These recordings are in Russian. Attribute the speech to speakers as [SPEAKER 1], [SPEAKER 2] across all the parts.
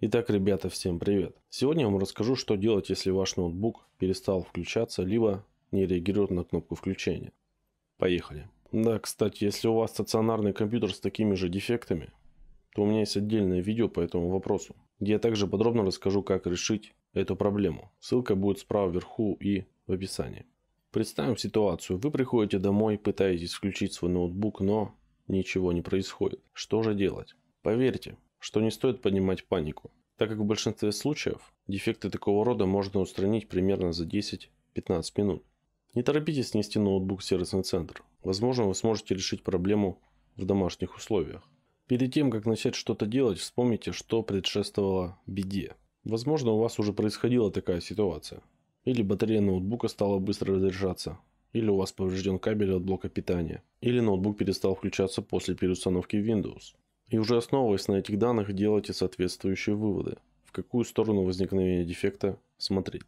[SPEAKER 1] Итак, ребята, всем привет! Сегодня я вам расскажу, что делать, если ваш ноутбук перестал включаться, либо не реагирует на кнопку включения. Поехали! Да, кстати, если у вас стационарный компьютер с такими же дефектами, то у меня есть отдельное видео по этому вопросу, где я также подробно расскажу, как решить эту проблему. Ссылка будет справа вверху и в описании. Представим ситуацию. Вы приходите домой, пытаетесь включить свой ноутбук, но ничего не происходит. Что же делать? Поверьте, что не стоит поднимать панику, так как в большинстве случаев дефекты такого рода можно устранить примерно за 10-15 минут. Не торопитесь нести ноутбук в сервисный центр. Возможно, вы сможете решить проблему в домашних условиях. Перед тем, как начать что-то делать, вспомните, что предшествовало беде. Возможно, у вас уже происходила такая ситуация. Или батарея ноутбука стала быстро разряжаться, или у вас поврежден кабель от блока питания, или ноутбук перестал включаться после переустановки Windows. И уже основываясь на этих данных, делайте соответствующие выводы, в какую сторону возникновения дефекта смотреть.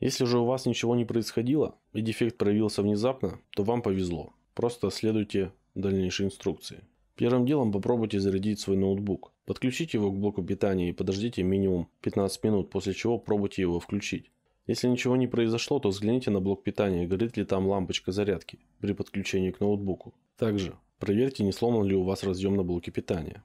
[SPEAKER 1] Если же у вас ничего не происходило и дефект проявился внезапно, то вам повезло. Просто следуйте дальнейшей инструкции. Первым делом попробуйте зарядить свой ноутбук. Подключите его к блоку питания и подождите минимум 15 минут, после чего пробуйте его включить. Если ничего не произошло, то взгляните на блок питания, горит ли там лампочка зарядки при подключении к ноутбуку. Также проверьте, не сломан ли у вас разъем на блоке питания.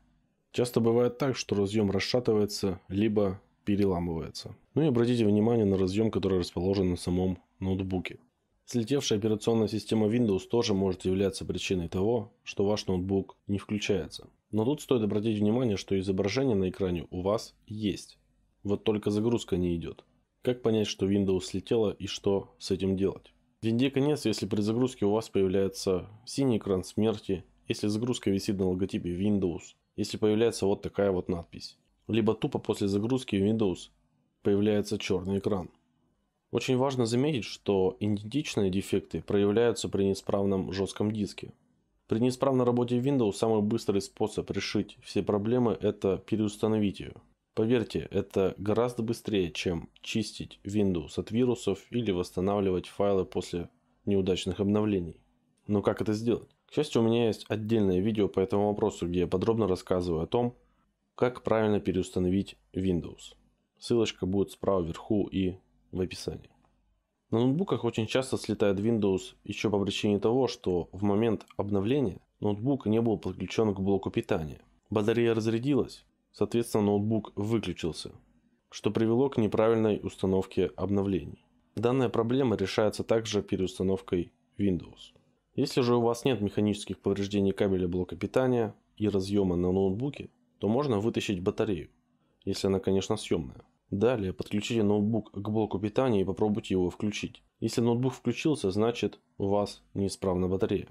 [SPEAKER 1] Часто бывает так, что разъем расшатывается, либо переламывается. Ну и обратите внимание на разъем, который расположен на самом ноутбуке. Слетевшая операционная система Windows тоже может являться причиной того, что ваш ноутбук не включается. Но тут стоит обратить внимание, что изображение на экране у вас есть. Вот только загрузка не идет. Как понять, что Windows слетело, и что с этим делать? Винде конец, если при загрузке у вас появляется синий экран смерти, если загрузка висит на логотипе Windows, если появляется вот такая вот надпись. Либо тупо после загрузки Windows появляется черный экран. Очень важно заметить, что идентичные дефекты проявляются при неисправном жестком диске. При неисправной работе Windows самый быстрый способ решить все проблемы – это переустановить ее. Поверьте, это гораздо быстрее, чем чистить Windows от вирусов или восстанавливать файлы после неудачных обновлений. Но как это сделать? К счастью, у меня есть отдельное видео по этому вопросу, где я подробно рассказываю о том, как правильно переустановить Windows. Ссылочка будет справа вверху и в описании. На ноутбуках очень часто слетает Windows еще по причине того, что в момент обновления ноутбук не был подключен к блоку питания. Батарея разрядилась, Соответственно, ноутбук выключился, что привело к неправильной установке обновлений. Данная проблема решается также переустановкой Windows. Если же у вас нет механических повреждений кабеля блока питания и разъема на ноутбуке, то можно вытащить батарею, если она, конечно, съемная. Далее подключите ноутбук к блоку питания и попробуйте его включить. Если ноутбук включился, значит у вас неисправна батарея.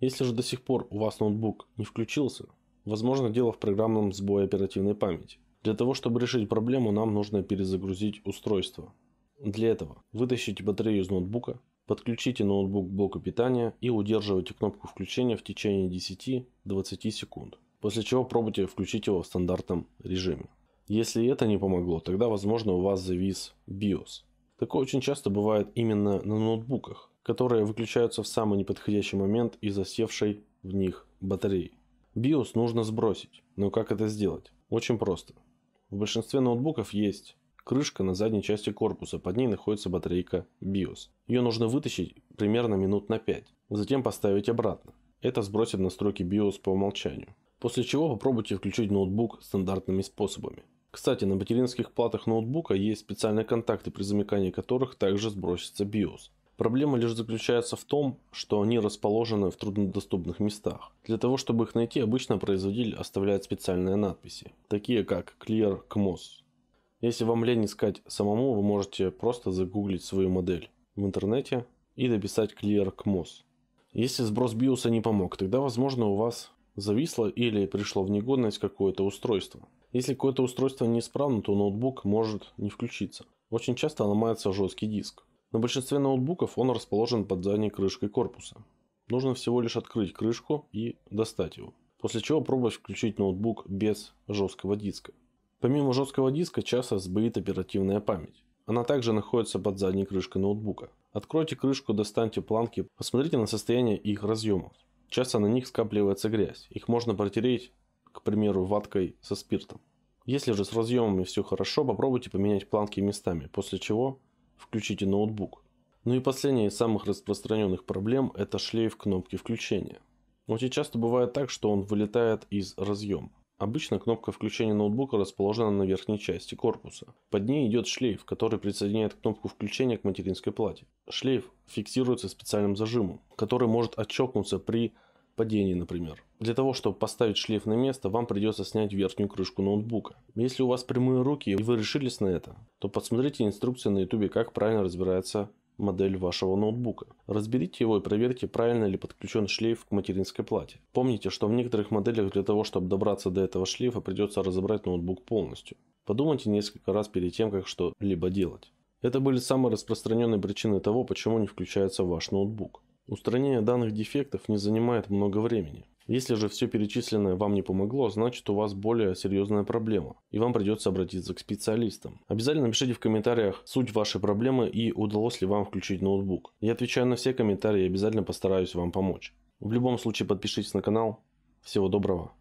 [SPEAKER 1] Если же до сих пор у вас ноутбук не включился, Возможно, дело в программном сбое оперативной памяти. Для того, чтобы решить проблему, нам нужно перезагрузить устройство. Для этого вытащите батарею из ноутбука, подключите ноутбук к блоку питания и удерживайте кнопку включения в течение 10-20 секунд, после чего пробуйте включить его в стандартном режиме. Если это не помогло, тогда возможно у вас завис BIOS. Такое очень часто бывает именно на ноутбуках, которые выключаются в самый неподходящий момент из-за севшей в них батареи. BIOS нужно сбросить, но как это сделать? Очень просто. В большинстве ноутбуков есть крышка на задней части корпуса, под ней находится батарейка BIOS. Ее нужно вытащить примерно минут на 5, затем поставить обратно. Это сбросит настройки BIOS по умолчанию. После чего попробуйте включить ноутбук стандартными способами. Кстати, на материнских платах ноутбука есть специальные контакты, при замыкании которых также сбросится BIOS. Проблема лишь заключается в том, что они расположены в труднодоступных местах. Для того, чтобы их найти, обычно производитель оставляет специальные надписи, такие как Clear CMOS. Если вам лень искать самому, вы можете просто загуглить свою модель в интернете и дописать Clear CMOS. Если сброс BIOS не помог, тогда возможно у вас зависло или пришло в негодность какое-то устройство. Если какое-то устройство неисправно, то ноутбук может не включиться. Очень часто ломается жесткий диск. На большинстве ноутбуков он расположен под задней крышкой корпуса. Нужно всего лишь открыть крышку и достать его. После чего пробовать включить ноутбук без жесткого диска. Помимо жесткого диска часто сбоит оперативная память. Она также находится под задней крышкой ноутбука. Откройте крышку, достаньте планки, посмотрите на состояние их разъемов. Часто на них скапливается грязь. Их можно протереть, к примеру, ваткой со спиртом. Если же с разъемами все хорошо, попробуйте поменять планки местами, после чего включите ноутбук. Ну и последняя из самых распространенных проблем – это шлейф кнопки включения. Очень часто бывает так, что он вылетает из разъема. Обычно кнопка включения ноутбука расположена на верхней части корпуса. Под ней идет шлейф, который присоединяет кнопку включения к материнской плате. Шлейф фиксируется специальным зажимом, который может отщелкнуться при падений, например. Для того, чтобы поставить шлейф на место, вам придется снять верхнюю крышку ноутбука. Если у вас прямые руки и вы решились на это, то посмотрите инструкцию на ютубе, как правильно разбирается модель вашего ноутбука. Разберите его и проверьте, правильно ли подключен шлейф к материнской плате. Помните, что в некоторых моделях для того, чтобы добраться до этого шлейфа, придется разобрать ноутбук полностью. Подумайте несколько раз перед тем, как что-либо делать. Это были самые распространенные причины того, почему не включается ваш ноутбук. Устранение данных дефектов не занимает много времени. Если же все перечисленное вам не помогло, значит у вас более серьезная проблема, и вам придется обратиться к специалистам. Обязательно пишите в комментариях суть вашей проблемы и удалось ли вам включить ноутбук. Я отвечаю на все комментарии и обязательно постараюсь вам помочь. В любом случае подпишитесь на канал. Всего доброго.